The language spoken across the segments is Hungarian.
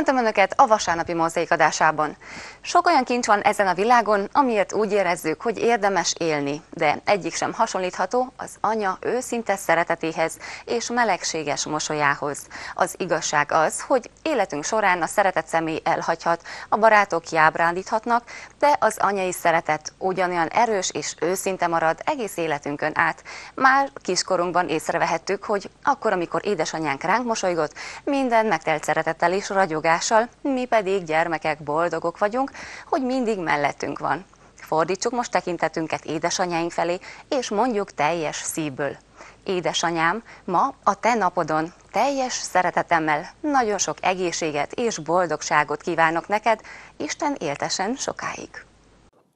Köszöntöm Önöket a vasárnapi mozaik adásában. Sok olyan kincs van ezen a világon, amiért úgy érezzük, hogy érdemes élni, de egyik sem hasonlítható az anya őszinte szeretetéhez és melegséges mosolyához. Az igazság az, hogy életünk során a szeretet személy elhagyhat, a barátok kiábrándíthatnak, de az anyai szeretet ugyanolyan erős és őszinte marad egész életünkön át. Már kiskorunkban észrevehettük, hogy akkor, amikor édesanyánk ránk mosolygott, minden megtelt szeretettel és ragyog mosolygással, mi pedig gyermekek boldogok vagyunk, hogy mindig mellettünk van. Fordítsuk most tekintetünket édesanyáink felé, és mondjuk teljes szívből. Édesanyám, ma a te napodon teljes szeretetemmel nagyon sok egészséget és boldogságot kívánok neked, Isten éltesen sokáig.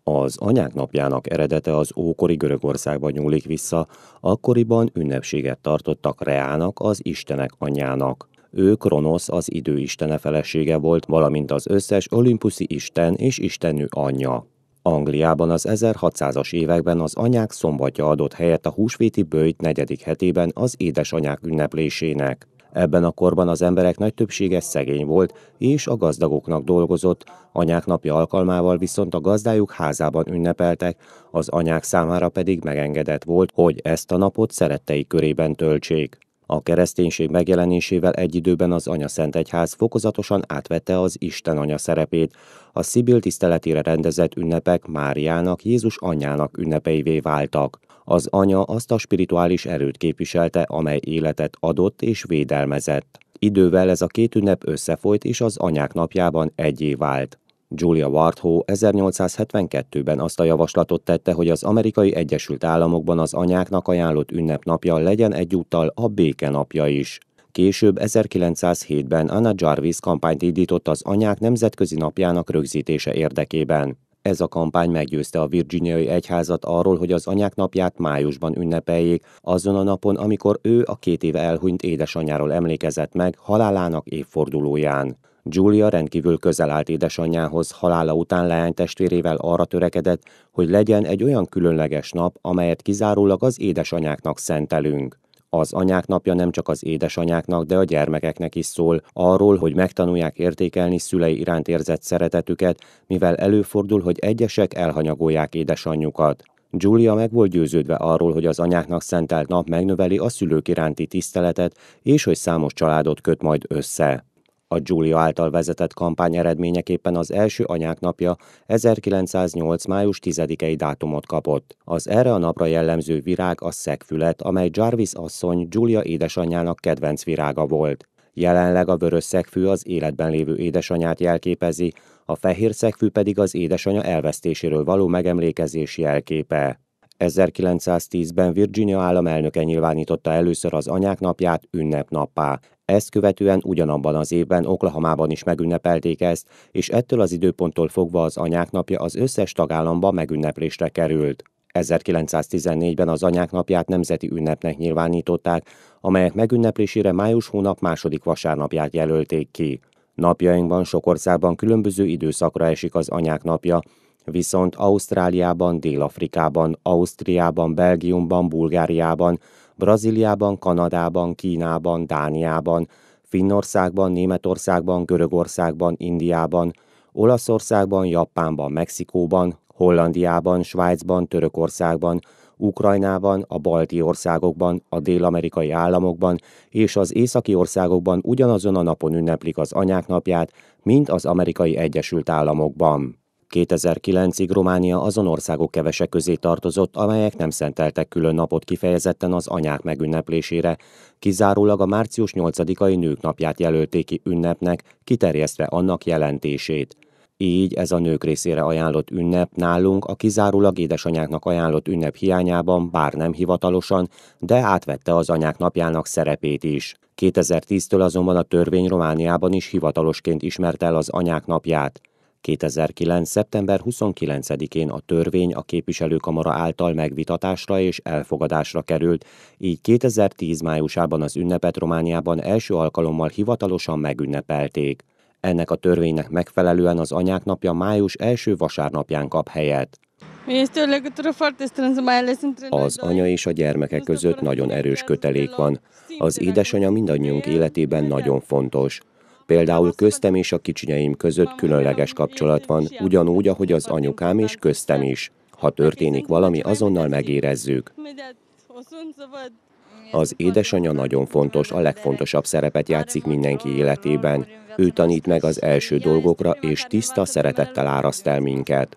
Az anyák napjának eredete az ókori Görögországban nyúlik vissza, akkoriban ünnepséget tartottak Reának, az Istenek anyjának. Ő Kronosz az időistene felesége volt, valamint az összes olimpuszi isten és istenű anyja. Angliában az 1600-as években az anyák szombatja adott helyet a húsvéti bőjt negyedik hetében az édesanyák ünneplésének. Ebben a korban az emberek nagy többsége szegény volt, és a gazdagoknak dolgozott, anyák napja alkalmával viszont a gazdájuk házában ünnepeltek, az anyák számára pedig megengedett volt, hogy ezt a napot szerettei körében töltsék. A kereszténység megjelenésével egy időben az Anya Szent Egyház fokozatosan átvette az Isten Anya szerepét. A Szibil tiszteletére rendezett ünnepek Máriának, Jézus anyjának ünnepeivé váltak. Az anya azt a spirituális erőt képviselte, amely életet adott és védelmezett. Idővel ez a két ünnep összefolyt, és az anyák napjában egyé vált. Julia Wartho 1872-ben azt a javaslatot tette, hogy az amerikai Egyesült Államokban az anyáknak ajánlott ünnepnapja legyen egyúttal a béke napja is. Később 1907-ben Anna Jarvis kampányt indított az anyák nemzetközi napjának rögzítése érdekében. Ez a kampány meggyőzte a virginiai egyházat arról, hogy az anyák napját májusban ünnepeljék, azon a napon, amikor ő a két éve elhunyt édesanyjáról emlékezett meg halálának évfordulóján. Julia rendkívül közel állt édesanyjához, halála után testvérével arra törekedett, hogy legyen egy olyan különleges nap, amelyet kizárólag az édesanyáknak szentelünk. Az anyák napja nem csak az édesanyáknak, de a gyermekeknek is szól, arról, hogy megtanulják értékelni szülei iránt érzett szeretetüket, mivel előfordul, hogy egyesek elhanyagolják édesanyjukat. Julia meg volt győződve arról, hogy az anyáknak szentelt nap megnöveli a szülők iránti tiszteletet, és hogy számos családot köt majd össze. A Giulia által vezetett kampány eredményeképpen az első anyák napja 1908. május 10-i dátumot kapott. Az erre a napra jellemző virág a szegfület, amely Jarvis asszony Giulia édesanyjának kedvenc virága volt. Jelenleg a vörös szegfű az életben lévő édesanyát jelképezi, a fehér szegfű pedig az édesanya elvesztéséről való megemlékezés jelképe. 1910-ben Virginia államelnöke nyilvánította először az anyák napját ünnepnappá. Ezt követően ugyanabban az évben Oklahomában is megünnepelték ezt, és ettől az időponttól fogva az anyák napja az összes tagállamban megünneplésre került. 1914-ben az anyák napját nemzeti ünnepnek nyilvánították, amelyek megünneplésére május hónap második vasárnapját jelölték ki. Napjainkban sok országban különböző időszakra esik az anyák napja, viszont Ausztráliában, Dél-Afrikában, Ausztriában, Belgiumban, Bulgáriában, Brazíliában, Kanadában, Kínában, Dániában, Finnországban, Németországban, Görögországban, Indiában, Olaszországban, Japánban, Mexikóban, Hollandiában, Svájcban, Törökországban, Ukrajnában, a balti országokban, a dél-amerikai államokban és az északi országokban ugyanazon a napon ünneplik az anyák napját, mint az amerikai Egyesült Államokban. 2009-ig Románia azon országok kevese közé tartozott, amelyek nem szenteltek külön napot kifejezetten az anyák megünneplésére, kizárólag a március 8-ai nők napját jelölték ki ünnepnek, kiterjesztve annak jelentését. Így ez a nők részére ajánlott ünnep nálunk a kizárólag édesanyáknak ajánlott ünnep hiányában, bár nem hivatalosan, de átvette az anyák napjának szerepét is. 2010-től azonban a törvény Romániában is hivatalosként ismerte el az anyák napját. 2009. szeptember 29-én a törvény a képviselőkamara által megvitatásra és elfogadásra került, így 2010 májusában az ünnepet Romániában első alkalommal hivatalosan megünnepelték. Ennek a törvénynek megfelelően az anyák napja május első vasárnapján kap helyet. Az anya és a gyermeke között nagyon erős kötelék van. Az édesanya mindannyiunk életében nagyon fontos. Például köztem és a kicsinyeim között különleges kapcsolat van, ugyanúgy, ahogy az anyukám és köztem is. Ha történik valami, azonnal megérezzük. Az édesanyja nagyon fontos, a legfontosabb szerepet játszik mindenki életében. Ő tanít meg az első dolgokra, és tiszta szeretettel áraszt el minket.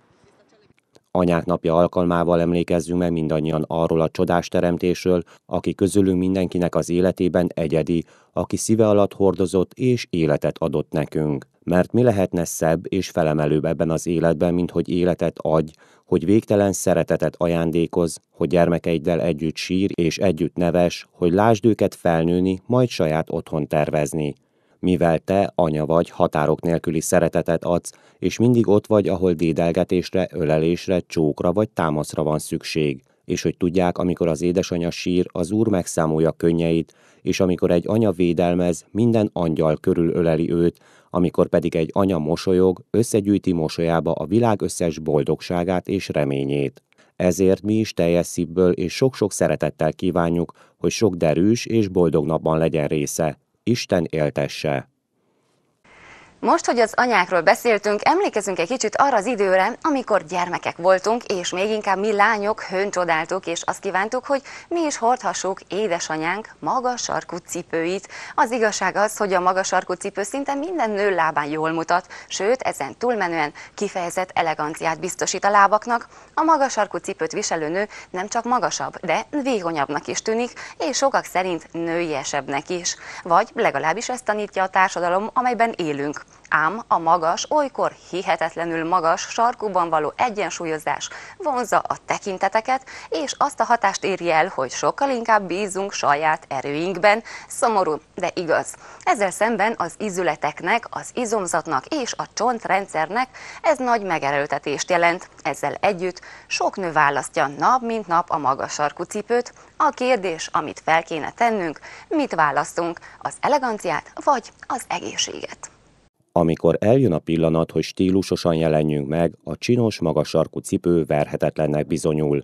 Anyák napja alkalmával emlékezzünk meg mindannyian arról a csodás teremtésről, aki közülünk mindenkinek az életében egyedi, aki szíve alatt hordozott és életet adott nekünk. Mert mi lehetne szebb és felemelőbb ebben az életben, mint hogy életet adj, hogy végtelen szeretetet ajándékoz, hogy gyermekeiddel együtt sír és együtt neves, hogy lásd őket felnőni, majd saját otthon tervezni mivel te, anya vagy, határok nélküli szeretetet adsz, és mindig ott vagy, ahol dédelgetésre, ölelésre, csókra vagy támaszra van szükség, és hogy tudják, amikor az édesanya sír, az úr megszámolja könnyeit, és amikor egy anya védelmez, minden angyal körül öleli őt, amikor pedig egy anya mosolyog, összegyűjti mosolyába a világ összes boldogságát és reményét. Ezért mi is teljes szívből és sok-sok szeretettel kívánjuk, hogy sok derűs és boldog napban legyen része. Isten éltesse. Most, hogy az anyákról beszéltünk, emlékezünk egy kicsit arra az időre, amikor gyermekek voltunk, és még inkább mi lányok hőn csodáltuk, és azt kívántuk, hogy mi is hordhassuk édesanyánk magas sarkú cipőit. Az igazság az, hogy a magas sarkú cipő szinte minden nő lábán jól mutat, sőt, ezen túlmenően kifejezett eleganciát biztosít a lábaknak. A magas sarkú cipőt viselő nő nem csak magasabb, de vékonyabbnak is tűnik, és sokak szerint nőiesebbnek is. Vagy legalábbis ezt tanítja a társadalom, amelyben élünk. Ám a magas, olykor hihetetlenül magas sarkúban való egyensúlyozás vonza a tekinteteket, és azt a hatást éri el, hogy sokkal inkább bízunk saját erőinkben. Szomorú, de igaz. Ezzel szemben az izületeknek, az izomzatnak és a csontrendszernek ez nagy megerőltetést jelent. Ezzel együtt sok nő választja nap mint nap a magas sarkú cipőt. A kérdés, amit fel kéne tennünk, mit választunk, az eleganciát vagy az egészséget. Amikor eljön a pillanat, hogy stílusosan jelenjünk meg, a csinos magas sarkú cipő verhetetlennek bizonyul.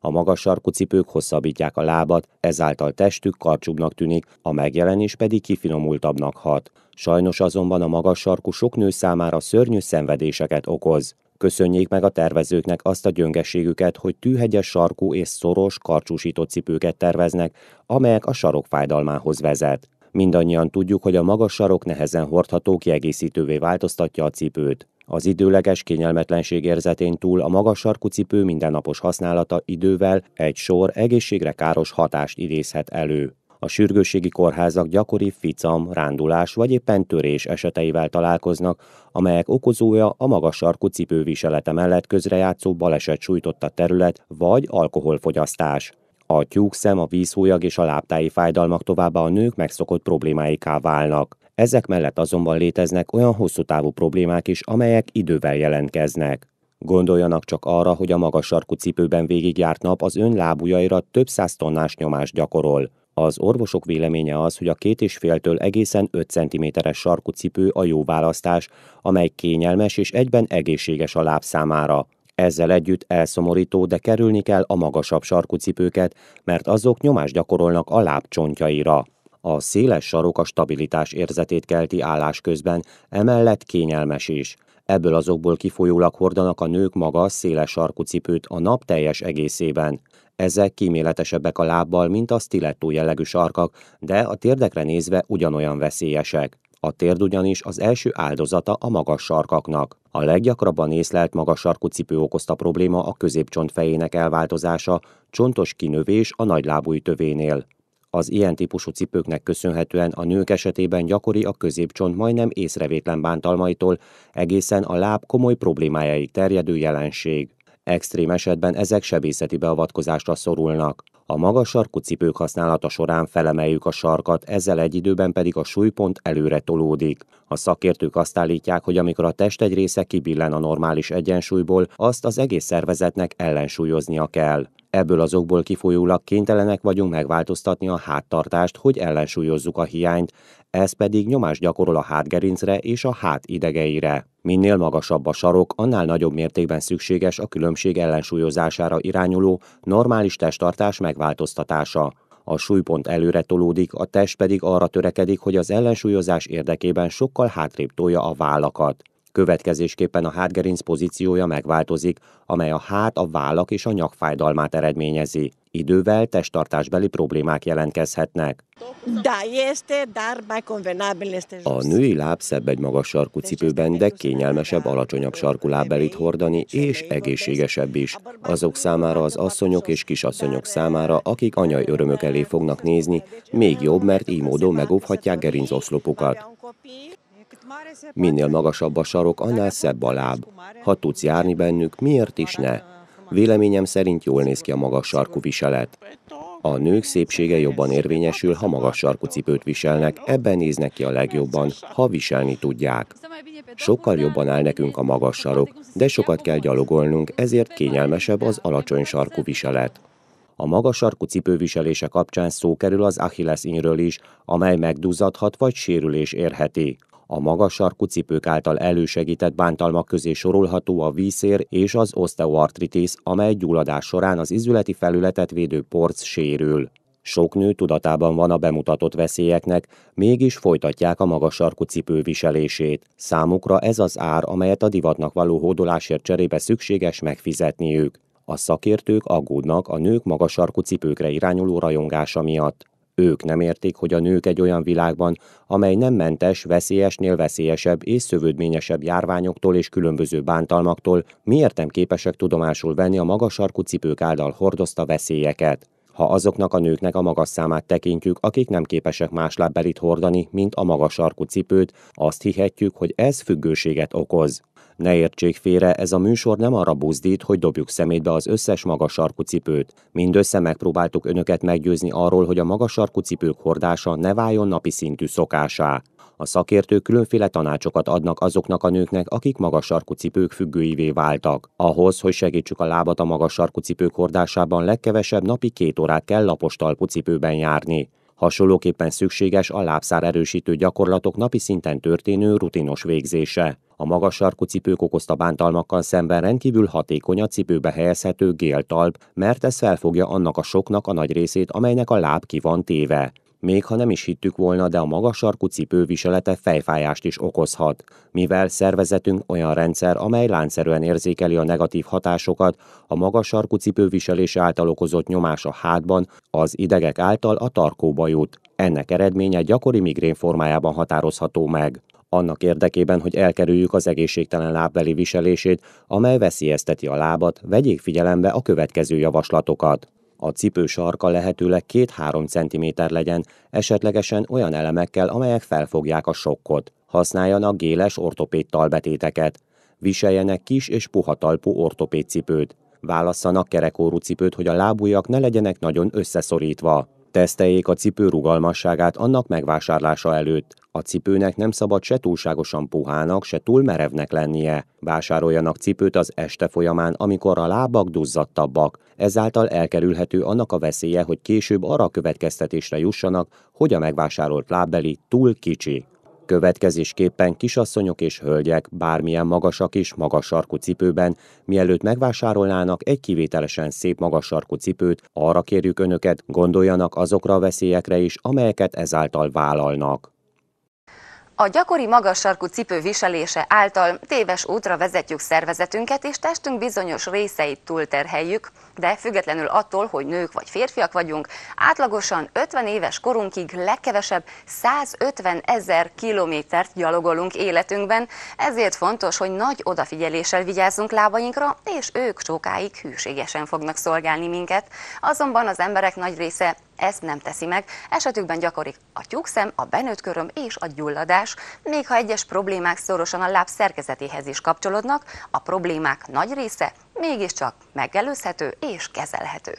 A magas sarkú cipők hosszabbítják a lábat, ezáltal testük karcsúbbnak tűnik, a megjelenés pedig kifinomultabbnak hat. Sajnos azonban a magas sarkú sok nő számára szörnyű szenvedéseket okoz. Köszönjék meg a tervezőknek azt a gyöngességüket, hogy tűhegyes sarkú és szoros, karcsúsított cipőket terveznek, amelyek a sarok fájdalmához vezet. Mindannyian tudjuk, hogy a magas sarok nehezen hordható kiegészítővé változtatja a cipőt. Az időleges kényelmetlenség érzetén túl a magas sarkú cipő mindennapos használata idővel egy sor egészségre káros hatást idézhet elő. A sürgősségi kórházak gyakori ficam, rándulás vagy éppen törés eseteivel találkoznak, amelyek okozója a magas sarkú cipőviselete mellett közrejátszó baleset sújtotta terület vagy alkoholfogyasztás. A szem, a vízhólyag és a láptái fájdalmak továbbá a nők megszokott problémáiká válnak. Ezek mellett azonban léteznek olyan hosszú távú problémák is, amelyek idővel jelentkeznek. Gondoljanak csak arra, hogy a magas sarkú cipőben végigjárt nap az ön lábujjaira több száz tonnás nyomást gyakorol. Az orvosok véleménye az, hogy a két és féltől egészen 5 cm-es sarkú cipő a jó választás, amely kényelmes és egyben egészséges a láb számára. Ezzel együtt elszomorító, de kerülni kell a magasabb sarkú cipőket, mert azok nyomást gyakorolnak a lábcsontjaira. A széles sarok a stabilitás érzetét kelti állás közben, emellett kényelmes is. Ebből azokból kifolyólag hordanak a nők magas, széles sarkú cipőt a nap teljes egészében. Ezek kíméletesebbek a lábbal, mint a stilettó jellegű sarkak, de a térdekre nézve ugyanolyan veszélyesek. A térd ugyanis az első áldozata a magas sarkaknak. A leggyakrabban észlelt magas sarkú cipő okozta probléma a középcsont fejének elváltozása, csontos kinövés a nagylábúj tövénél. Az ilyen típusú cipőknek köszönhetően a nők esetében gyakori a középcsont majdnem észrevétlen bántalmaitól, egészen a láb komoly problémájáig terjedő jelenség. Extrém esetben ezek sebészeti beavatkozásra szorulnak. A magas sarkú cipők használata során felemeljük a sarkat, ezzel egy időben pedig a súlypont előre tolódik. A szakértők azt állítják, hogy amikor a test egy része kibillen a normális egyensúlyból, azt az egész szervezetnek ellensúlyoznia kell. Ebből azokból kifolyólag kénytelenek vagyunk megváltoztatni a háttartást, hogy ellensúlyozzuk a hiányt, ez pedig nyomás gyakorol a hátgerincre és a hát idegeire. Minél magasabb a sarok, annál nagyobb mértékben szükséges a különbség ellensúlyozására irányuló normális testtartás megváltoztatása. A súlypont előre tolódik, a test pedig arra törekedik, hogy az ellensúlyozás érdekében sokkal hátrébb tolja a vállakat. Következésképpen a hátgerinc pozíciója megváltozik, amely a hát, a vállak és a nyak fájdalmát eredményezi. Idővel testtartásbeli problémák jelentkezhetnek. A női láb szebb egy magas sarkú cipőben, de kényelmesebb, alacsonyabb sarkú lábbelit hordani, és egészségesebb is. Azok számára az asszonyok és kisasszonyok számára, akik anyai örömök elé fognak nézni, még jobb, mert így módon megóvhatják gerincoszlopokat. Minél magasabb a sarok, annál szebb a láb. Ha tudsz járni bennük, miért is ne? Véleményem szerint jól néz ki a magas sarkú viselet. A nők szépsége jobban érvényesül, ha magas sarkú cipőt viselnek, ebben néznek ki a legjobban, ha viselni tudják. Sokkal jobban áll nekünk a magas sarok, de sokat kell gyalogolnunk, ezért kényelmesebb az alacsony sarkú viselet. A magas sarkú cipőviselése kapcsán szó kerül az Achilles inről is, amely megduzzadhat vagy sérülés érheti. A magas sarkú cipők által elősegített bántalmak közé sorolható a vízér és az osteoartritis, amely gyulladás során az izületi felületet védő porc sérül. Sok nő tudatában van a bemutatott veszélyeknek, mégis folytatják a magas sarkú cipő viselését. Számukra ez az ár, amelyet a divatnak való hódolásért cserébe szükséges megfizetniük. A szakértők aggódnak a nők magas sarkú cipőkre irányuló rajongása miatt ők nem értik, hogy a nők egy olyan világban, amely nem mentes, veszélyesnél veszélyesebb és szövődményesebb járványoktól és különböző bántalmaktól, miért nem képesek tudomásul venni a magas sarkú cipők által hordozta veszélyeket ha azoknak a nőknek a magas számát tekintjük, akik nem képesek más lábbelit hordani, mint a magas sarkú cipőt, azt hihetjük, hogy ez függőséget okoz. Ne értsék félre, ez a műsor nem arra buzdít, hogy dobjuk szemétbe az összes magas sarkú cipőt. Mindössze megpróbáltuk önöket meggyőzni arról, hogy a magas sarkú cipők hordása ne váljon napi szintű szokásá. A szakértők különféle tanácsokat adnak azoknak a nőknek, akik magas sarkú cipők függőivé váltak. Ahhoz, hogy segítsük a lábat a magas sarkú cipők hordásában, legkevesebb napi két órát kell lapos talpú cipőben járni. Hasonlóképpen szükséges a lábszár erősítő gyakorlatok napi szinten történő rutinos végzése. A magas sarkú cipők okozta bántalmakkal szemben rendkívül hatékony a cipőbe helyezhető géltalp, mert ez felfogja annak a soknak a nagy részét, amelynek a láb ki van téve. Még ha nem is hittük volna, de a magas sarkú cipőviselete fejfájást is okozhat, mivel szervezetünk olyan rendszer, amely láncszerűen érzékeli a negatív hatásokat, a magas sarkú cipő viselése által okozott nyomás a hátban, az idegek által a tarkóba jut. Ennek eredménye gyakori migrén formájában határozható meg annak érdekében, hogy elkerüljük az egészségtelen lábbeli viselését, amely veszélyezteti a lábat, vegyék figyelembe a következő javaslatokat. A cipő sarka lehetőleg 2-3 cm legyen, esetlegesen olyan elemekkel, amelyek felfogják a sokkot. Használjanak géles ortopéd talbetéteket. Viseljenek kis és puha talpú ortopéd cipőt. Válasszanak kerekórú cipőt, hogy a lábujjak ne legyenek nagyon összeszorítva. Teszteljék a cipő rugalmasságát annak megvásárlása előtt. A cipőnek nem szabad se túlságosan puhának, se túl merevnek lennie. Vásároljanak cipőt az este folyamán, amikor a lábak duzzadtabbak ezáltal elkerülhető annak a veszélye, hogy később arra a következtetésre jussanak, hogy a megvásárolt lábbeli túl kicsi. Következésképpen kisasszonyok és hölgyek, bármilyen magasak és magas sarkú cipőben, mielőtt megvásárolnának egy kivételesen szép magas sarkú cipőt, arra kérjük önöket, gondoljanak azokra a veszélyekre is, amelyeket ezáltal vállalnak. A gyakori magas sarkú cipő viselése által téves útra vezetjük szervezetünket, és testünk bizonyos részeit túlterheljük, de függetlenül attól, hogy nők vagy férfiak vagyunk, átlagosan 50 éves korunkig legkevesebb 150 ezer kilométert gyalogolunk életünkben, ezért fontos, hogy nagy odafigyeléssel vigyázzunk lábainkra, és ők sokáig hűségesen fognak szolgálni minket. Azonban az emberek nagy része ezt nem teszi meg. Esetükben gyakori a tyúkszem, a benőtt köröm és a gyulladás, még ha egyes problémák szorosan a láb szerkezetéhez is kapcsolódnak, a problémák nagy része mégiscsak megelőzhető és kezelhető.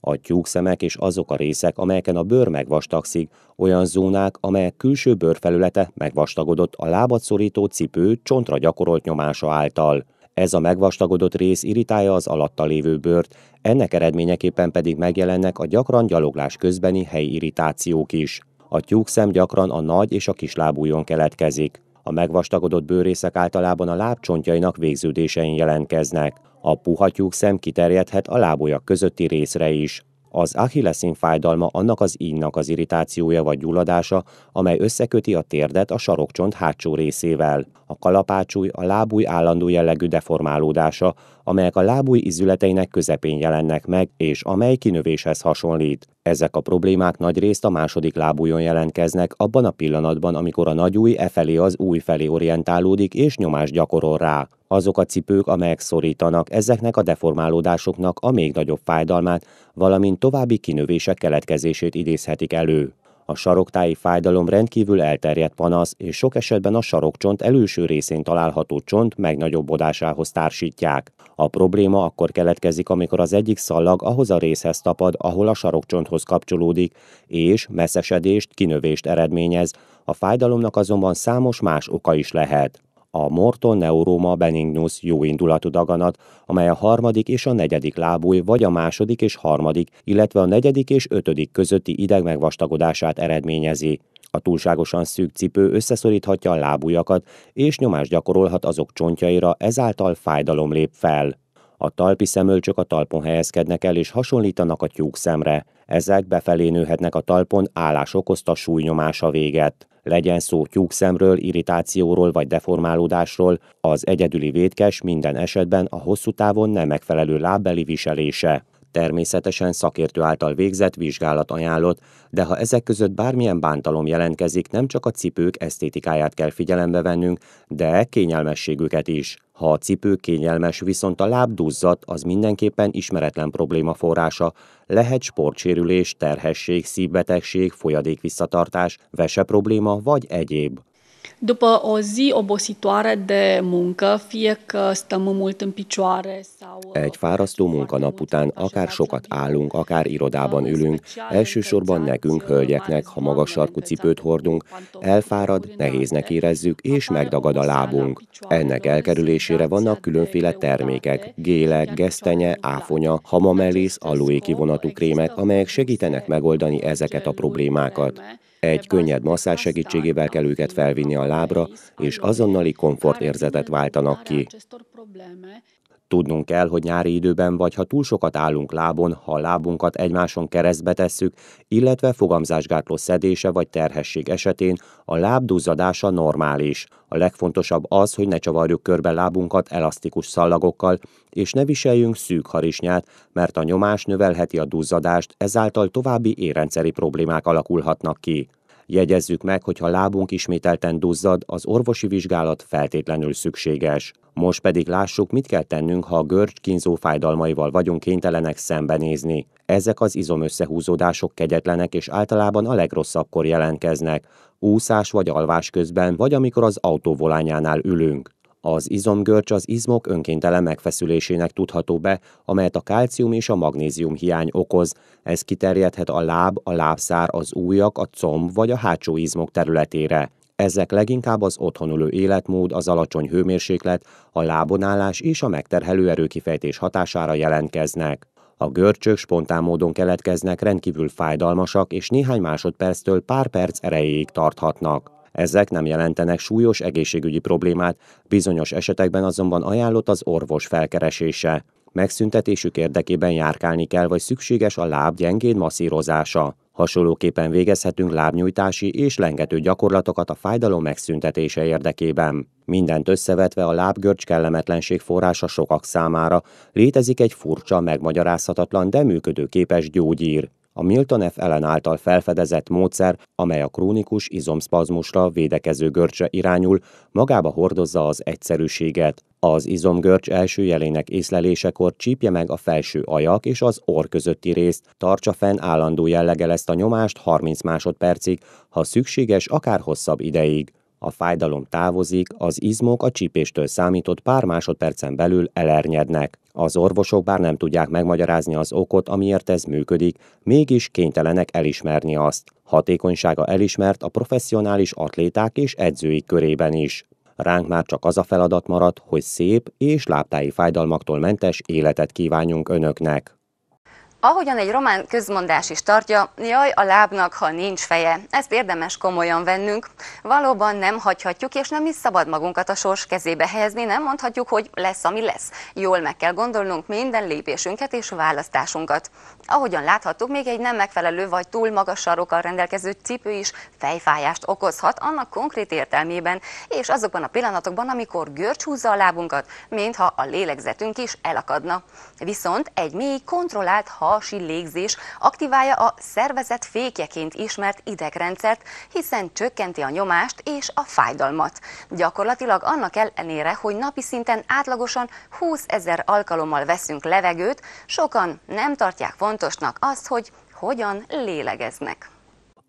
A tyúkszemek és azok a részek, amelyeken a bőr megvastagszik, olyan zónák, amelyek külső bőrfelülete megvastagodott a lábat szorító cipő csontra gyakorolt nyomása által. Ez a megvastagodott rész irritálja az alatta lévő bőrt, ennek eredményeképpen pedig megjelennek a gyakran gyaloglás közbeni helyi irritációk is. A tyúkszem gyakran a nagy és a kislábújon keletkezik. A megvastagodott bőrészek általában a lábcsontjainak végződésein jelentkeznek. A puha tyúkszem kiterjedhet a lábujak közötti részre is. Az achillesszín fájdalma annak az ínnak az irritációja vagy gyulladása, amely összeköti a térdet a sarokcsont hátsó részével. A kalapácsúj a lábúj állandó jellegű deformálódása, amelyek a lábúj izületeinek közepén jelennek meg, és amely kinövéshez hasonlít. Ezek a problémák nagy részt a második lábújon jelentkeznek abban a pillanatban, amikor a nagyúj e felé az új felé orientálódik és nyomást gyakorol rá. Azok a cipők, amelyek szorítanak ezeknek a deformálódásoknak a még nagyobb fájdalmát, valamint további kinövések keletkezését idézhetik elő. A saroktáji fájdalom rendkívül elterjedt panasz, és sok esetben a sarokcsont előső részén található csont megnagyobbodásához társítják. A probléma akkor keletkezik, amikor az egyik szallag ahhoz a részhez tapad, ahol a sarokcsonthoz kapcsolódik, és messzesedést, kinövést eredményez. A fájdalomnak azonban számos más oka is lehet a Morton Neuroma Benignus jóindulatú daganat, amely a harmadik és a negyedik lábúj, vagy a második és harmadik, illetve a negyedik és ötödik közötti ideg megvastagodását eredményezi. A túlságosan szűk cipő összeszoríthatja a lábújakat, és nyomást gyakorolhat azok csontjaira, ezáltal fájdalom lép fel. A talpi szemölcsök a talpon helyezkednek el és hasonlítanak a tyúkszemre, ezek befelé nőhetnek a talpon állás okozta súlynyomása véget. Legyen szó tyúkszemről, irritációról vagy deformálódásról, az egyedüli védkes minden esetben a hosszú távon nem megfelelő lábbeli viselése. Természetesen szakértő által végzett vizsgálat ajánlott, de ha ezek között bármilyen bántalom jelentkezik, nem csak a cipők esztétikáját kell figyelembe vennünk, de kényelmességüket is. Ha a cipő kényelmes, viszont a láb duzzat, az mindenképpen ismeretlen probléma forrása. Lehet sportsérülés, terhesség, szívbetegség, folyadékvisszatartás, vese probléma vagy egyéb. După o zi obositoare de muncă, fie că stăm mult în picioare sau... Uh, Egy fárasztó munkanap után akár sokat állunk, akár uh, irodában ülünk, elsősorban nekünk, uh, hölgyeknek, ha magas sarkú cipőt hordunk, elfárad, nehéznek érezzük, és megdagad a lábunk. Ennek elkerülésére vannak különféle termékek, gélek, gesztenye, áfonya, hamamelész, aloé kivonatú krémek, amelyek segítenek megoldani ezeket a problémákat. Egy könnyed masszás segítségével kell őket felvinni a lábra, és azonnali komfortérzetet váltanak ki. Tudnunk kell, hogy nyári időben vagy ha túl sokat állunk lábon, ha a lábunkat egymáson keresztbe tesszük, illetve fogamzásgátló szedése vagy terhesség esetén a láb duzzadása normális. A legfontosabb az, hogy ne csavarjuk körbe lábunkat elasztikus szallagokkal, és ne viseljünk szűk harisnyát, mert a nyomás növelheti a duzzadást, ezáltal további érrendszeri problémák alakulhatnak ki. Jegyezzük meg, hogy ha lábunk ismételten duzzad, az orvosi vizsgálat feltétlenül szükséges. Most pedig lássuk, mit kell tennünk, ha a görcs kínzó fájdalmaival vagyunk kénytelenek szembenézni. Ezek az izomösszehúzódások kegyetlenek és általában a legrosszabbkor jelentkeznek, úszás vagy alvás közben, vagy amikor az autó volányánál ülünk. Az izomgörcs az izmok önkéntelen megfeszülésének tudható be, amelyet a kalcium és a magnézium hiány okoz. Ez kiterjedhet a láb, a lábszár, az újak, a comb vagy a hátsó izmok területére. Ezek leginkább az otthonülő életmód, az alacsony hőmérséklet, a lábonállás és a megterhelő erőkifejtés hatására jelentkeznek. A görcsök spontán módon keletkeznek, rendkívül fájdalmasak és néhány másodperctől pár perc erejéig tarthatnak. Ezek nem jelentenek súlyos egészségügyi problémát, bizonyos esetekben azonban ajánlott az orvos felkeresése. Megszüntetésük érdekében járkálni kell, vagy szükséges a láb gyengén masszírozása. Hasonlóképpen végezhetünk lábnyújtási és lengető gyakorlatokat a fájdalom megszüntetése érdekében. Mindent összevetve a lábgörcs kellemetlenség forrása sokak számára. Létezik egy furcsa, megmagyarázhatatlan, de működőképes gyógyír. A Milton F. Ellen által felfedezett módszer, amely a krónikus izomspazmusra védekező görcse irányul, magába hordozza az egyszerűséget. Az izomgörcs első jelének észlelésekor csípje meg a felső ajak és az orr közötti részt, tartsa fenn állandó jelleggel ezt a nyomást 30 másodpercig, ha szükséges, akár hosszabb ideig. A fájdalom távozik, az izmok a csípéstől számított pár másodpercen belül elernyednek. Az orvosok bár nem tudják megmagyarázni az okot, amiért ez működik, mégis kénytelenek elismerni azt. Hatékonysága elismert a professzionális atléták és edzőik körében is. Ránk már csak az a feladat maradt, hogy szép és láptái fájdalmaktól mentes életet kívánjunk önöknek. Ahogyan egy román közmondás is tartja, jaj a lábnak, ha nincs feje. Ezt érdemes komolyan vennünk. Valóban nem hagyhatjuk, és nem is szabad magunkat a sors kezébe helyezni, nem mondhatjuk, hogy lesz, ami lesz. Jól meg kell gondolnunk minden lépésünket és választásunkat. Ahogyan láthattuk, még egy nem megfelelő vagy túl magas sarokkal rendelkező cipő is fejfájást okozhat, annak konkrét értelmében, és azokban a pillanatokban, amikor görcs húzza a lábunkat, mintha a lélegzetünk is elakadna. Viszont egy mély, kontrollált hasi légzés aktiválja a szervezet fékjeként ismert idegrendszert, hiszen csökkenti a nyomást és a fájdalmat. Gyakorlatilag annak ellenére, hogy napi szinten átlagosan 20 ezer alkalommal veszünk levegőt, sokan nem tartják fontosnak azt, hogy hogyan lélegeznek.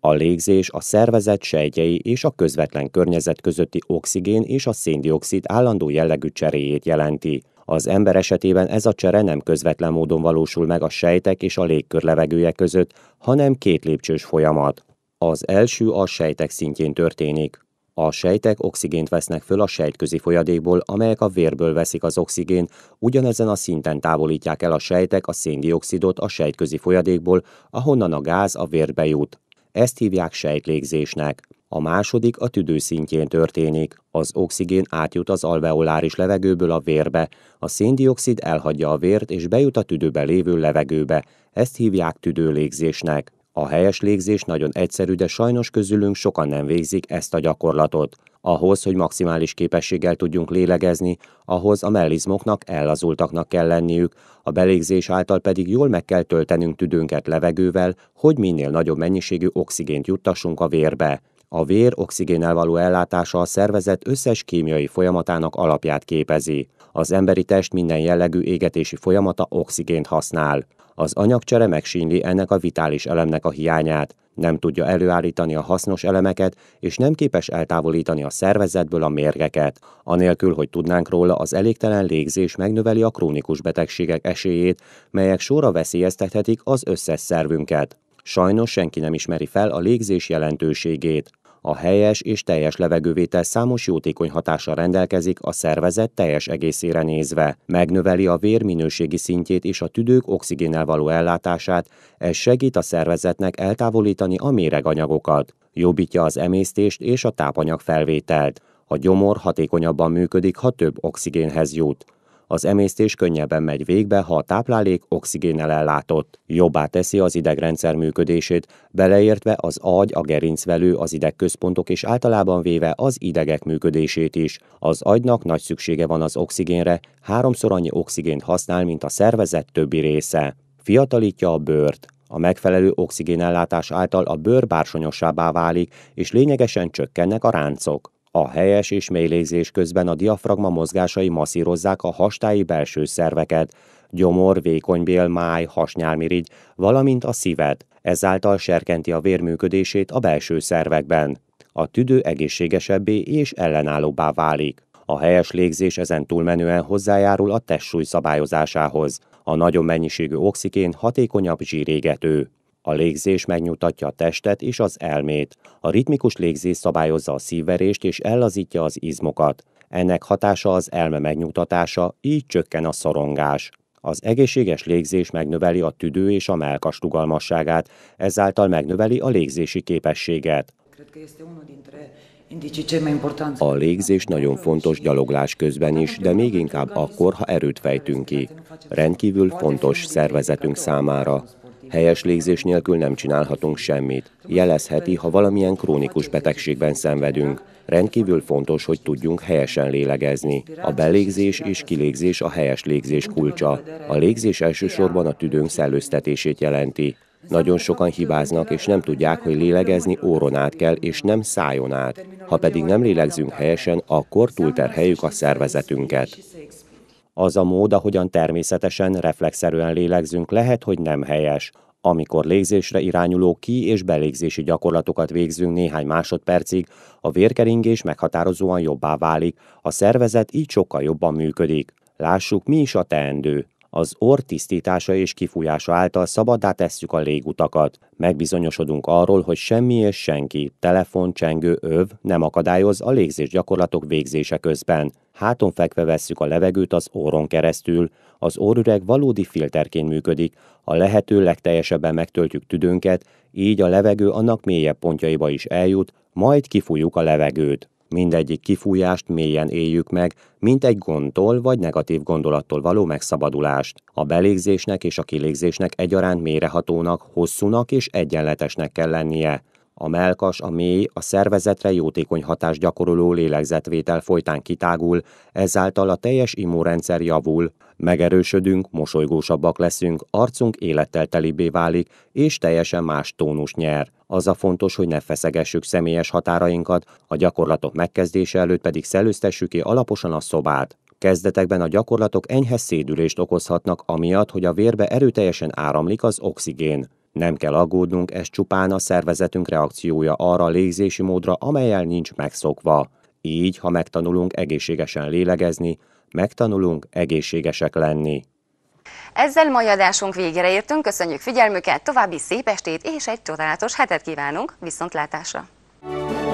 A légzés a szervezet sejtjei és a közvetlen környezet közötti oxigén és a széndiokszid állandó jellegű cseréjét jelenti. Az ember esetében ez a csere nem közvetlen módon valósul meg a sejtek és a légkör levegője között, hanem két lépcsős folyamat. Az első a sejtek szintjén történik. A sejtek oxigént vesznek föl a sejtközi folyadékból, amelyek a vérből veszik az oxigén, ugyanezen a szinten távolítják el a sejtek a széndiokszidot a sejtközi folyadékból, ahonnan a gáz a vérbe jut. Ezt hívják sejtlégzésnek. A második a tüdő szintjén történik, az oxigén átjut az alveoláris levegőből a vérbe, a széndiokszid elhagyja a vért és bejut a tüdőbe lévő levegőbe, ezt hívják tüdőlégzésnek. A helyes légzés nagyon egyszerű, de sajnos közülünk sokan nem végzik ezt a gyakorlatot. Ahhoz, hogy maximális képességgel tudjunk lélegezni, ahhoz a mellizmoknak ellazultaknak kell lenniük, a belégzés által pedig jól meg kell töltenünk tüdőnket levegővel, hogy minél nagyobb mennyiségű oxigént juttassunk a vérbe. A vér oxigénnel való ellátása a szervezet összes kémiai folyamatának alapját képezi. Az emberi test minden jellegű égetési folyamata oxigént használ. Az anyagcsere megsínli ennek a vitális elemnek a hiányát, nem tudja előállítani a hasznos elemeket, és nem képes eltávolítani a szervezetből a mérgeket. Anélkül, hogy tudnánk róla, az elégtelen légzés megnöveli a krónikus betegségek esélyét, melyek sorra veszélyeztethetik az összes szervünket. Sajnos senki nem ismeri fel a légzés jelentőségét. A helyes és teljes levegővétel számos jótékony hatással rendelkezik a szervezet teljes egészére nézve. Megnöveli a vér minőségi szintjét és a tüdők oxigénnel való ellátását, ez segít a szervezetnek eltávolítani a méreganyagokat. Jobbítja az emésztést és a tápanyag felvételt. A gyomor hatékonyabban működik, ha több oxigénhez jut. Az emésztés könnyebben megy végbe, ha a táplálék oxigénnel ellátott. Jobbá teszi az idegrendszer működését, beleértve az agy, a gerincvelő, az idegközpontok és általában véve az idegek működését is. Az agynak nagy szüksége van az oxigénre, háromszor annyi oxigént használ, mint a szervezet többi része. Fiatalítja a bőrt, a megfelelő oxigénellátás által a bőr bársonyosabbá válik, és lényegesen csökkennek a ráncok. A helyes ismélézés közben a diafragma mozgásai masszírozzák a hastái belső szerveket, gyomor, vékonybél, máj, hasnyálmirigy, valamint a szívet. Ezáltal serkenti a vérműködését a belső szervekben. A tüdő egészségesebbé és ellenállóbbá válik. A helyes légzés ezen túlmenően hozzájárul a testsúly szabályozásához. A nagyon mennyiségű oxigén hatékonyabb zsírégető. A légzés megnyugtatja a testet és az elmét. A ritmikus légzés szabályozza a szívverést és ellazítja az izmokat. Ennek hatása az elme megnyugtatása, így csökken a szorongás. Az egészséges légzés megnöveli a tüdő és a melkas rugalmasságát, ezáltal megnöveli a légzési képességet. A légzés nagyon fontos gyaloglás közben is, de még inkább akkor, ha erőt fejtünk ki. Rendkívül fontos szervezetünk számára. Helyes légzés nélkül nem csinálhatunk semmit. Jelezheti, ha valamilyen krónikus betegségben szenvedünk. Rendkívül fontos, hogy tudjunk helyesen lélegezni. A belégzés és kilégzés a helyes légzés kulcsa. A légzés elsősorban a tüdőnk szellőztetését jelenti. Nagyon sokan hibáznak, és nem tudják, hogy lélegezni óron át kell, és nem szájon át. Ha pedig nem lélegzünk helyesen, akkor túlterheljük a szervezetünket. Az a mód, ahogyan természetesen, reflexzerűen lélegzünk, lehet, hogy nem helyes. Amikor légzésre irányuló ki- és belégzési gyakorlatokat végzünk néhány másodpercig, a vérkeringés meghatározóan jobbá válik, a szervezet így sokkal jobban működik. Lássuk, mi is a teendő az orr tisztítása és kifújása által szabaddá tesszük a légutakat. Megbizonyosodunk arról, hogy semmi és senki, telefon, csengő, öv nem akadályoz a légzés gyakorlatok végzése közben. Háton fekve vesszük a levegőt az óron keresztül, az orrüreg valódi filterként működik, a lehető legteljesebben megtöltjük tüdőnket, így a levegő annak mélyebb pontjaiba is eljut, majd kifújjuk a levegőt. Mindegyik kifújást mélyen éljük meg, mint egy gondtól vagy negatív gondolattól való megszabadulást. A belégzésnek és a kilégzésnek egyaránt mérehatónak, hosszúnak és egyenletesnek kell lennie. A melkas, a mély, a szervezetre jótékony hatás gyakoroló lélegzetvétel folytán kitágul, ezáltal a teljes immunrendszer javul, megerősödünk, mosolygósabbak leszünk, arcunk élettel telibbé válik, és teljesen más tónus nyer. Az a fontos, hogy ne feszegessük személyes határainkat, a gyakorlatok megkezdése előtt pedig szellőztessük ki alaposan a szobát. Kezdetekben a gyakorlatok enyhe szédülést okozhatnak, amiatt, hogy a vérbe erőteljesen áramlik az oxigén. Nem kell aggódnunk, ez csupán a szervezetünk reakciója arra a légzési módra, amelyel nincs megszokva. Így, ha megtanulunk egészségesen lélegezni, megtanulunk egészségesek lenni. Ezzel mai adásunk végére értünk, köszönjük figyelmüket, további szép estét és egy csodálatos hetet kívánunk, viszontlátásra!